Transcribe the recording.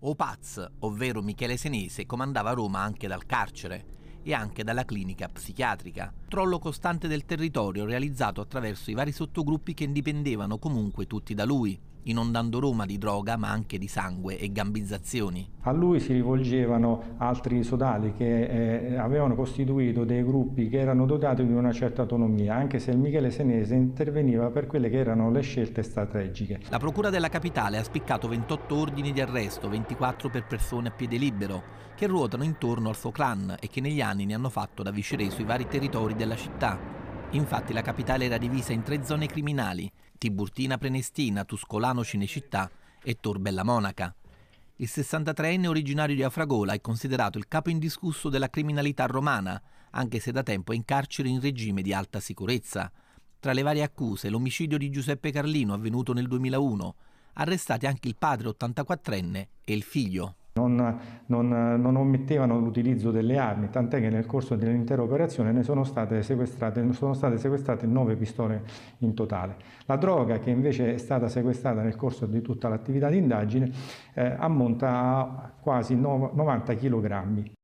Opaz, ovvero Michele Senese, comandava Roma anche dal carcere e anche dalla clinica psichiatrica. Trollo costante del territorio realizzato attraverso i vari sottogruppi che indipendevano comunque tutti da lui inondando Roma di droga ma anche di sangue e gambizzazioni. A lui si rivolgevano altri sodali che eh, avevano costituito dei gruppi che erano dotati di una certa autonomia, anche se il Michele Senese interveniva per quelle che erano le scelte strategiche. La Procura della Capitale ha spiccato 28 ordini di arresto, 24 per persone a piede libero, che ruotano intorno al suo clan e che negli anni ne hanno fatto da viceré sui vari territori della città. Infatti la capitale era divisa in tre zone criminali, Tiburtina Prenestina, Tuscolano Cinecittà e Torbella Monaca. Il 63enne originario di Afragola è considerato il capo indiscusso della criminalità romana, anche se da tempo è in carcere in regime di alta sicurezza. Tra le varie accuse, l'omicidio di Giuseppe Carlino avvenuto nel 2001, arrestati anche il padre 84enne e il figlio non, non, non, omettevano l'utilizzo delle armi, tant'è che nel corso dell'intera operazione ne sono state, sono state sequestrate 9 pistole in totale. La droga che invece è stata sequestrata nel corso di tutta l'attività di indagine eh, ammonta a quasi no, 90 kg.